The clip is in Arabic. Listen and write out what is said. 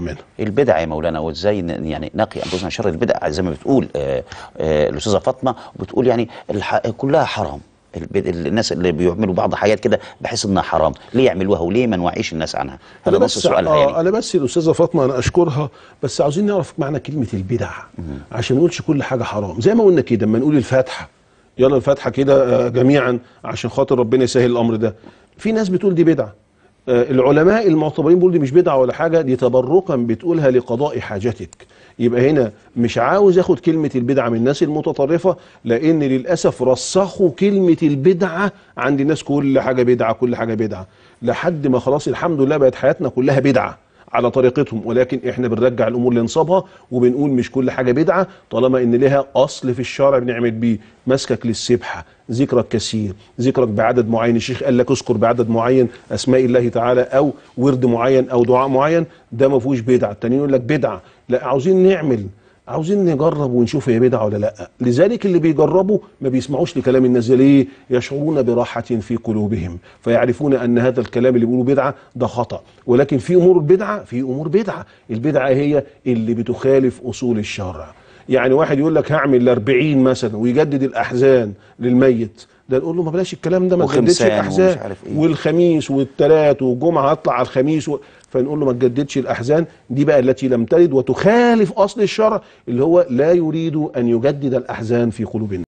نكون منها البدع يا مولانا وازاي يعني نقي انفسنا شر البدع زي ما بتقول آه، آه، الاستاذه فاطمه بتقول يعني كلها حرام الناس اللي بيعملوا بعض حاجات كده بحيث انها حرام ليه يعملوها وليه ما نوعيش الناس عنها هذا بس, بس سؤالها آه يعني انا بس الاستاذه فاطمه انا اشكرها بس عاوزين نعرف معنى كلمه البدع عشان ما نقولش كل حاجه حرام زي ما قلنا كده لما نقول الفاتحه يلا الفاتحه كده آه، جميعا عشان خاطر ربنا يسهل الامر ده في ناس بتقول دي بدعه آه، العلماء المعتبرين بيقولوا دي مش بدعه ولا حاجه دي تبركا بتقولها لقضاء حاجتك يبقى هنا مش عاوز اخد كلمه البدعه من الناس المتطرفه لان للاسف رسخوا كلمه البدعه عند الناس كل حاجه بدعه كل حاجه بدعه لحد ما خلاص الحمد لله بقت حياتنا كلها بدعه على طريقتهم ولكن احنا بنرجع الامور لنصابها وبنقول مش كل حاجه بدعه طالما ان لها اصل في الشرع بنعمل بيه مسكك للسبحه ذكرك كثير ذكرك بعدد معين الشيخ قال لك اذكر بعدد معين اسماء الله تعالى او ورد معين او دعاء معين ده ما فيهوش بدعه التانيين يقول لك بدعه لا عاوزين نعمل عاوزين نجرب ونشوف هي بدعه ولا لا لذلك اللي بيجربوا ما بيسمعوش لكلام الناس ليه يشعرون براحه في قلوبهم فيعرفون ان هذا الكلام اللي بيقولوا بدعه ده خطا ولكن في امور بدعه في امور بدعه البدعه هي اللي بتخالف اصول الشرع يعني واحد يقول لك هعمل الأربعين مثلا ويجدد الاحزان للميت ده نقول له ما بلاش الكلام ده ما تجددش يعني الاحزان إيه؟ والخميس والثلاث والجمعه اطلع على الخميس و... فنقول له ما تجددش الاحزان دي بقى التي لم تلد وتخالف اصل الشرع اللي هو لا يريد ان يجدد الاحزان في قلوب الناس